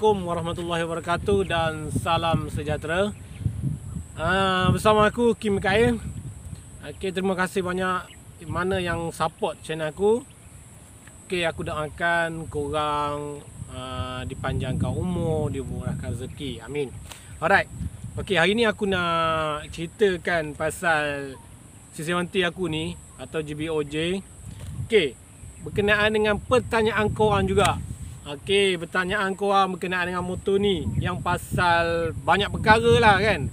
Assalamualaikum warahmatullahi wabarakatuh dan salam sejahtera. Uh, bersama aku Kim Kain. Okay terima kasih banyak mana yang support channel aku. Okay aku doakan korang uh, dipanjangkan umur, dimurahkan rezeki. Amin. Alright. Okay hari ni aku nak ceritakan pasal C70 aku ni atau GBOJ. Okay berkenaan dengan pertanyaan korang juga. Okey, pertanyaan kau orang ah, berkenaan dengan motor ni yang pasal banyak perkara lah kan.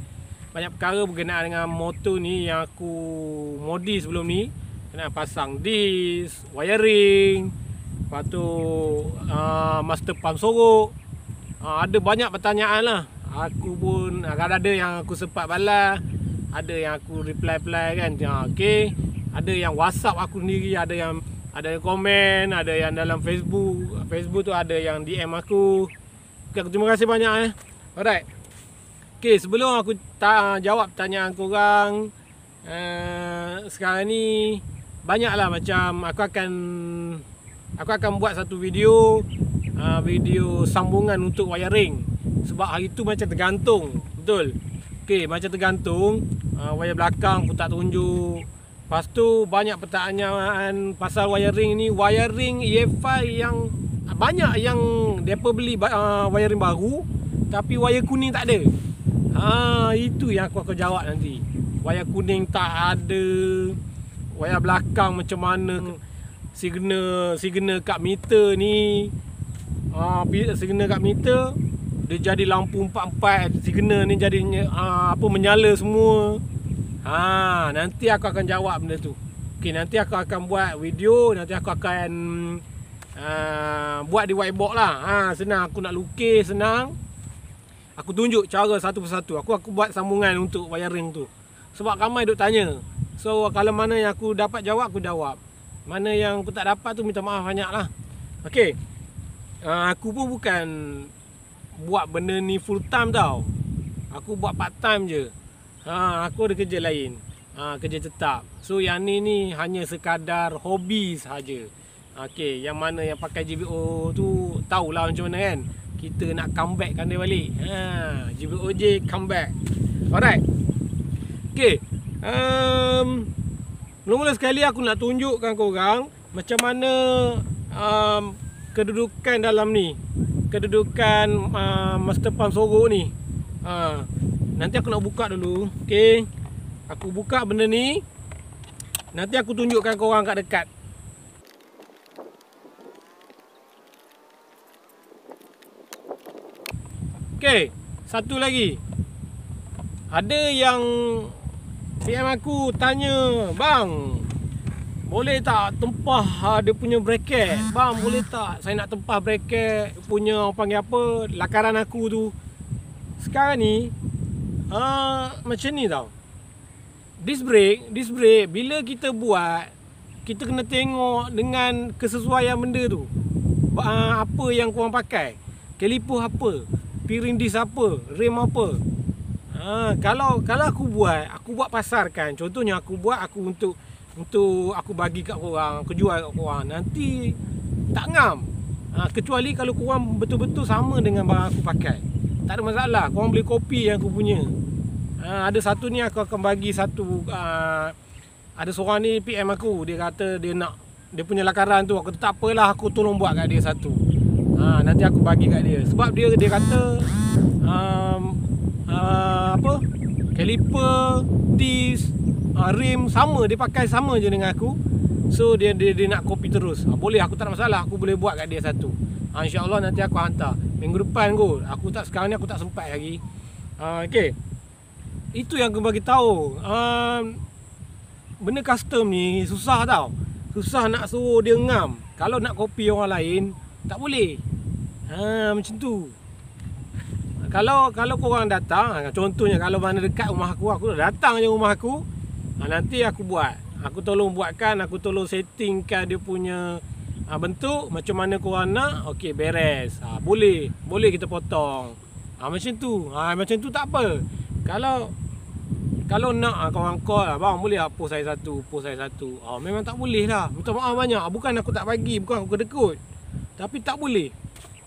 Banyak perkara berkenaan dengan motor ni yang aku modi sebelum ni kena pasang disc, wiring, lepas tu uh, master pump sorok. Uh, ada banyak pertanyaan lah. Aku pun kadang ada yang aku sempat balas, ada yang aku reply-reply kan. Uh, Okey, ada yang WhatsApp aku sendiri, ada yang ada yang komen, ada yang dalam Facebook. Facebook tu ada yang DM aku. Okay, terima kasih banyak eh. Alright. Okay, sebelum aku ta- jawab pertanyaan korang. Uh, sekarang ni, banyaklah macam aku akan... Aku akan buat satu video uh, Video sambungan untuk wiring Sebab hari tu macam tergantung Betul? Okay, macam tergantung uh, eh, Wire belakang aku tak tunjuk Lepas tu banyak pertanyaan pasal wiring ni Wiring EFI yang banyak yang mereka beli uh, wiring baru Tapi wire kuning tak ada ha, Itu yang aku akan jawab nanti Wire kuning tak ada Wire belakang macam mana hmm. Signal signal kat meter ni uh, ah, Signal kat meter Dia jadi lampu 44 Signal ni jadi uh, apa menyala semua Ha, nanti aku akan jawab benda tu. Okey, nanti aku akan buat video, nanti aku akan uh, buat di whiteboard lah. Ha, senang aku nak lukis senang. Aku tunjuk cara satu persatu. Aku aku buat sambungan untuk wiring tu. Sebab ramai duk tanya. So kalau mana yang aku dapat jawab aku jawab. Mana yang aku tak dapat tu minta maaf banyaklah. Okey. Uh, aku pun bukan buat benda ni full time tau. Aku buat part time je ha, aku ada kerja lain ha, kerja tetap so yang ni ni hanya sekadar hobi sahaja Okey, yang mana yang pakai GBO tu tahulah macam mana kan. Kita nak comeback kan dia balik. Ha, GBOJ comeback. Alright. Okey. Um mula-mula sekali aku nak tunjukkan kau orang macam mana um, kedudukan dalam ni. Kedudukan uh, Master Pam Sorok ni. Ha, Nanti aku nak buka dulu Okay Aku buka benda ni Nanti aku tunjukkan korang kat dekat Okay Satu lagi Ada yang PM aku tanya Bang Boleh tak tempah ah, dia punya bracket Bang boleh tak saya nak tempah bracket Punya orang panggil apa Lakaran aku tu Sekarang ni Ah, macam ni tau. This break, this break bila kita buat kita kena tengok dengan kesesuaian benda tu. Uh, apa yang kau pakai? Kaliper apa? Piring disk apa? Rim apa? Ha, kalau kalau aku buat, aku buat pasarkan. Contohnya aku buat aku untuk untuk aku bagi kat korang, aku jual kat korang. Nanti tak ngam. Ha, kecuali kalau korang betul-betul sama dengan barang aku pakai tak ada masalah kau beli kopi yang aku punya ha, ada satu ni aku akan bagi satu ha, ada seorang ni PM aku dia kata dia nak dia punya lakaran tu aku tak apalah aku tolong buat kat dia satu ha, nanti aku bagi kat dia sebab dia dia kata um, uh, apa caliper tis, uh, rim sama dia pakai sama je dengan aku so dia dia, dia nak kopi terus ha, boleh aku tak ada masalah aku boleh buat kat dia satu ha, insyaallah nanti aku hantar minggu depan kot aku tak sekarang ni aku tak sempat lagi uh, okey itu yang aku bagi tahu um, benda custom ni susah tau susah nak suruh dia ngam kalau nak kopi orang lain tak boleh ha macam tu kalau kalau kau orang datang contohnya kalau mana dekat rumah aku aku datang je rumah aku nanti aku buat aku tolong buatkan aku tolong settingkan dia punya ha, bentuk macam mana kau nak okey beres ha, boleh boleh kita potong ha, macam tu ha, macam tu tak apa kalau kalau nak ha, kawan call lah, abang boleh apa lah saya satu post saya satu ha, memang tak boleh lah minta maaf banyak ha, bukan aku tak bagi bukan aku kedekut tapi tak boleh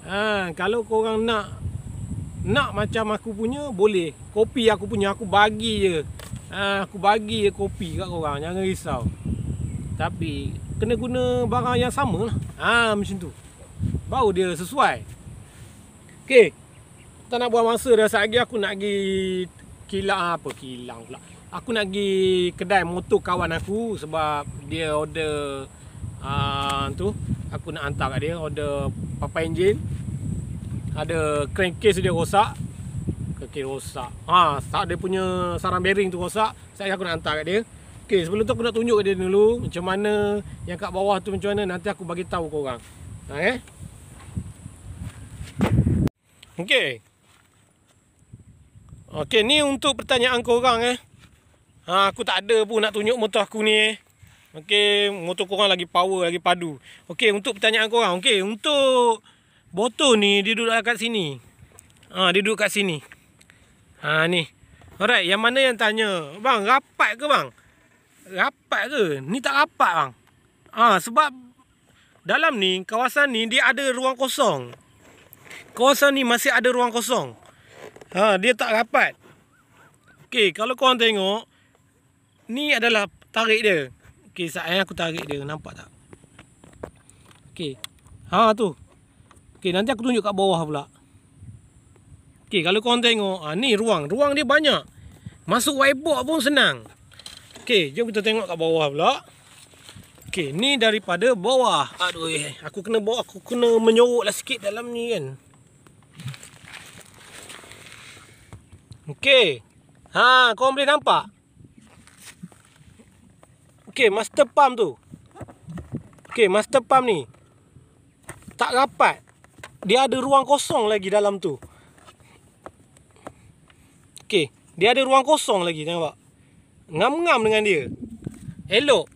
ha, kalau kau orang nak nak macam aku punya boleh kopi aku punya aku bagi je ha, aku bagi je kopi kat kau orang jangan risau tapi kena guna barang yang sama lah. Ha, macam tu. Baru dia sesuai. Okey. Tak nak buang masa dah sehari aku nak pergi kilang apa kilang pula. Aku nak pergi kedai motor kawan aku sebab dia order uh, tu. Aku nak hantar kat dia order papa enjin. Ada crankcase dia rosak. Kaki rosak. Ha, tak dia punya sarang bearing tu rosak. Saya aku nak hantar kat dia. Okey, sebelum tu aku nak tunjuk dia dulu macam mana yang kat bawah tu macam mana nanti aku bagi tahu kau orang. Ha eh? Okey. Okey, ni untuk pertanyaan kau orang eh. Ha aku tak ada pun nak tunjuk motor aku ni eh. Okey, motor kau orang lagi power lagi padu. Okey, untuk pertanyaan kau orang. Okey, untuk botol ni dia duduk kat sini. Ha dia duduk kat sini. Ha ni. Alright, yang mana yang tanya? Bang, rapat ke bang? rapat ke? Ni tak rapat bang. Ah ha, sebab dalam ni kawasan ni dia ada ruang kosong. Kawasan ni masih ada ruang kosong. Ha dia tak rapat. Okey, kalau kau orang tengok ni adalah tarik dia. Okey, saya eh, aku tarik dia nampak tak? Okey. Ha tu. Okey, nanti aku tunjuk kat bawah pula. Okey, kalau kau orang tengok ha, ni ruang, ruang dia banyak. Masuk whiteboard pun senang. Okey, jom kita tengok kat bawah pula. Okey, ni daripada bawah. Aduh, eh. aku kena bawa aku kena menyoroklah sikit dalam ni kan. Okey. Ha, kau boleh nampak? Okey, master pump tu. Okey, master pump ni. Tak rapat. Dia ada ruang kosong lagi dalam tu. Okey, dia ada ruang kosong lagi, tengok ngam-ngam dengan dia. Elok.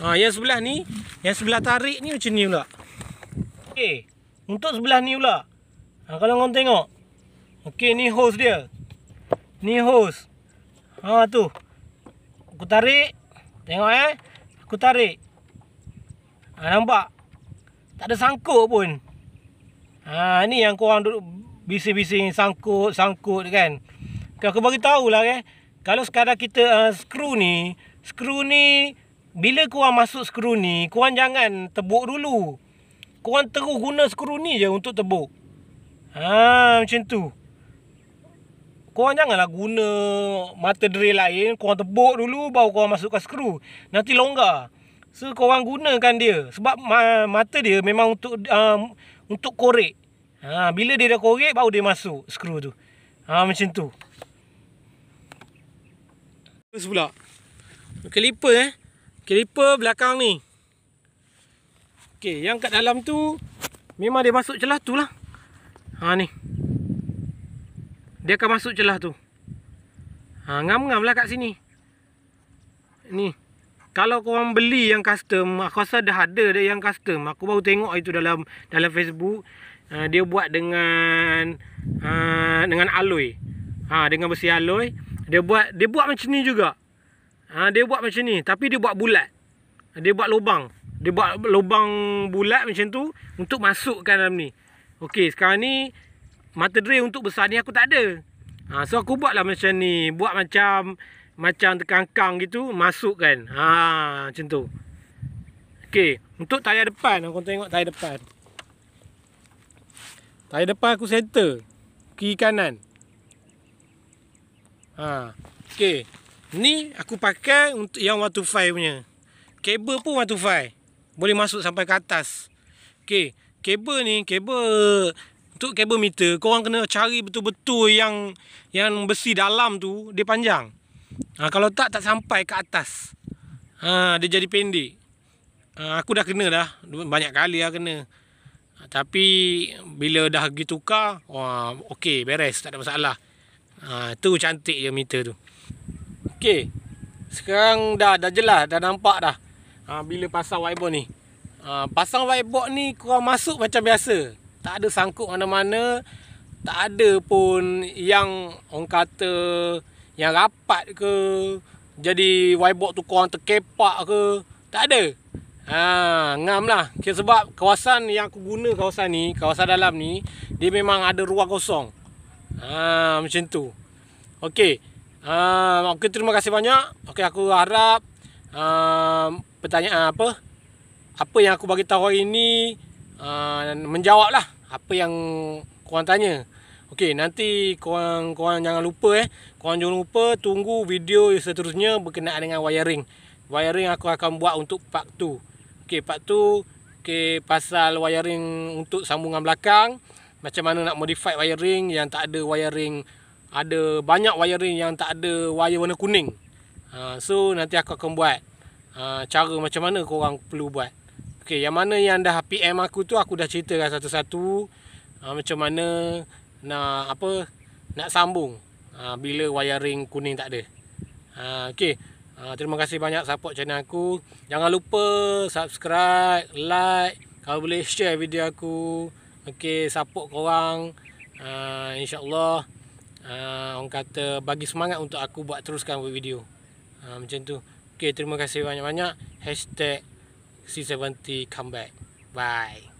Ha, yang sebelah ni, yang sebelah tarik ni macam ni pula. Okey, untuk sebelah ni pula. Ha, kalau kau tengok. Okey, ni hose dia. Ni hose. Ha tu. Aku tarik. Tengok eh. Aku tarik. Ha, nampak? Tak ada sangkut pun. Ha ni yang kau orang duduk bising-bising sangkut, sangkut kan. Kau aku bagi tahulah eh. Kan? kalau sekarang kita uh, skru ni, skru ni bila kau masuk skru ni, kau jangan tebuk dulu. Kau terus guna skru ni je untuk tebuk. Ha macam tu. Kau janganlah guna mata drill lain, kau tebuk dulu baru kau masukkan skru. Nanti longgar. So kau orang gunakan dia sebab ma- mata dia memang untuk uh, untuk korek. Ha bila dia dah korek baru dia masuk skru tu. Ha macam tu. Kelipas pula Kelipas eh Kelipas belakang ni Okey, yang kat dalam tu Memang dia masuk celah tu lah Ha ni Dia akan masuk celah tu Ha ngam-ngam lah kat sini Ni Kalau korang beli yang custom Aku rasa dah ada dia yang custom Aku baru tengok itu dalam dalam Facebook ha, Dia buat dengan ha, Dengan aloi Ha dengan besi aloi dia buat dia buat macam ni juga. Ha, dia buat macam ni tapi dia buat bulat. Dia buat lubang. Dia buat lubang bulat macam tu untuk masukkan dalam ni. Okey, sekarang ni mata drill untuk besar ni aku tak ada. Ha, so aku buatlah macam ni, buat macam macam terkangkang gitu masukkan. Ha, macam tu. Okey, untuk tayar depan, aku tengok tayar depan. Tayar depan aku center kiri kanan. Ha. Okey. Ni aku pakai untuk yang 125 punya. Kabel pun watu 125. Boleh masuk sampai ke atas. Okey. Kabel ni, kabel untuk kabel meter, kau orang kena cari betul-betul yang yang besi dalam tu dia panjang. Ha, kalau tak tak sampai ke atas. Ha, dia jadi pendek. Ha, aku dah kena dah. Banyak kali dah kena. Ha, tapi bila dah pergi tukar, wah okey, beres, tak ada masalah. Ha, tu cantik je meter tu. Okey. Sekarang dah dah jelas, dah nampak dah. Ha, bila pasang whiteboard ni. Ha, pasang whiteboard ni kurang masuk macam biasa. Tak ada sangkut mana-mana. Tak ada pun yang orang kata yang rapat ke. Jadi whiteboard tu kurang terkepak ke. Tak ada. Ha, ngam lah. Okay, sebab kawasan yang aku guna kawasan ni, kawasan dalam ni, dia memang ada ruang kosong. Ha, macam tu. Okey. Ha, ah, okay, terima kasih banyak. Okey, aku harap uh, ah, pertanyaan apa? Apa yang aku bagi tahu ini ni uh, menjawablah apa yang kau tanya. Okey, nanti kau kau jangan lupa eh. kau jangan lupa tunggu video seterusnya berkenaan dengan wiring. Wiring aku akan buat untuk part 2. Okey, part 2 okay, pasal wiring untuk sambungan belakang macam mana nak modify wiring yang tak ada wiring ada banyak wiring yang tak ada wire warna kuning uh, so nanti aku akan buat uh, cara macam mana korang perlu buat ok yang mana yang dah PM aku tu aku dah ceritakan satu-satu uh, macam mana nak apa nak sambung uh, bila wiring kuning tak ada uh, ok Uh, terima kasih banyak support channel aku. Jangan lupa subscribe, like, kalau boleh share video aku. Okey, support korang. Uh, InsyaAllah. Uh, orang kata, bagi semangat untuk aku buat teruskan video. Uh, macam tu. Okey, terima kasih banyak-banyak. Hashtag C70 comeback. Bye.